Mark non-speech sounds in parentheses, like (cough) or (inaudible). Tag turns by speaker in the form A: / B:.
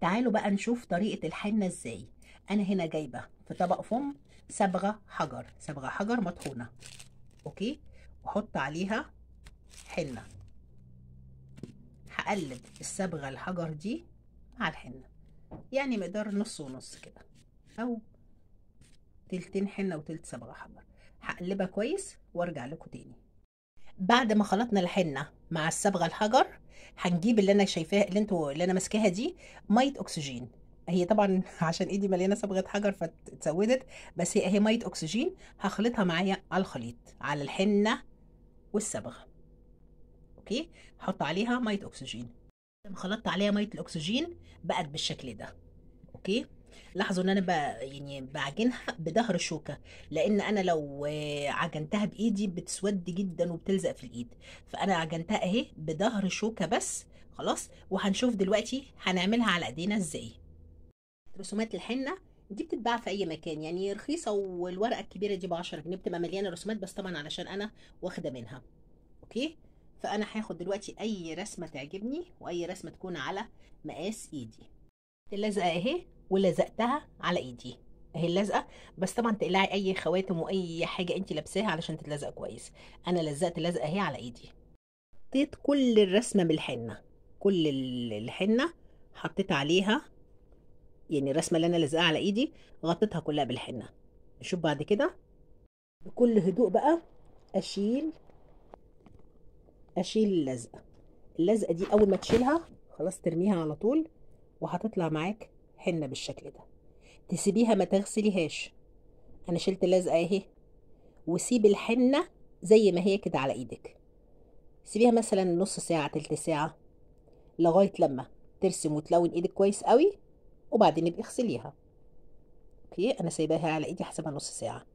A: تعالوا بقى نشوف طريقة الحنة ازاي انا هنا جايبة في طبق فم صبغة حجر صبغة حجر مطحونة اوكي واحط عليها حنة هقلب الصبغة الحجر دي مع الحنة يعني مقدار نص ونص كده او تلتين حنة وتلت صبغة حجر هقلبها كويس وارجع لكم تاني بعد ما خلطنا الحنه مع الصبغه الحجر هنجيب اللي انا شايفاه اللي انتوا اللي انا ماسكاها دي ميه اكسجين هي طبعا (laughs) عشان ايدي مليانه صبغه حجر فاتسودت بس هي هي ميه اكسجين هخلطها معايا على الخليط على الحنه والصبغه اوكي هحط عليها ميه اكسجين لما خلطت عليها ميه الاكسجين بقت بالشكل ده اوكي لاحظوا ان انا بقى يعني بعجنها بظهر شوكه لان انا لو عجنتها بايدي بتسود جدا وبتلزق في الايد فانا عجنتها اهي بظهر شوكه بس خلاص وهنشوف دلوقتي هنعملها على ايدينا ازاي رسومات الحنه دي بتتباع في اي مكان يعني رخيصه والورقه الكبيره دي ب 10 جنيه بتبقى مليانه رسومات بس طبعا علشان انا واخده منها اوكي فانا هاخد دلوقتي اي رسمه تعجبني واي رسمه تكون على مقاس ايدي اللزقه اهي ولزقتها على ايدي اهي اللزقه بس طبعا تقلعي اي خواتم واي حاجه انت لابساها علشان تتلزق كويس انا لزقت اللزقه اهي على ايدي حطيت كل الرسمه بالحنه كل الحنه حطيت عليها يعني الرسمه اللي انا لزقها على ايدي غطيتها كلها بالحنه نشوف بعد كده بكل هدوء بقى اشيل اشيل اللزقه اللزقه دي اول ما تشيلها خلاص ترميها على طول وهتطلع معاك حنة بالشكل ده تسيبيها ما تغسليهاش انا شلت اللزقه اهي وسيب الحنه زي ما هي كده على ايدك سيبيها مثلا نص ساعه تلت ساعه لغايه لما ترسم وتلون ايدك كويس قوي وبعدين ابقي اغسليها اوكي انا سايباها على ايدي حسبها نص ساعه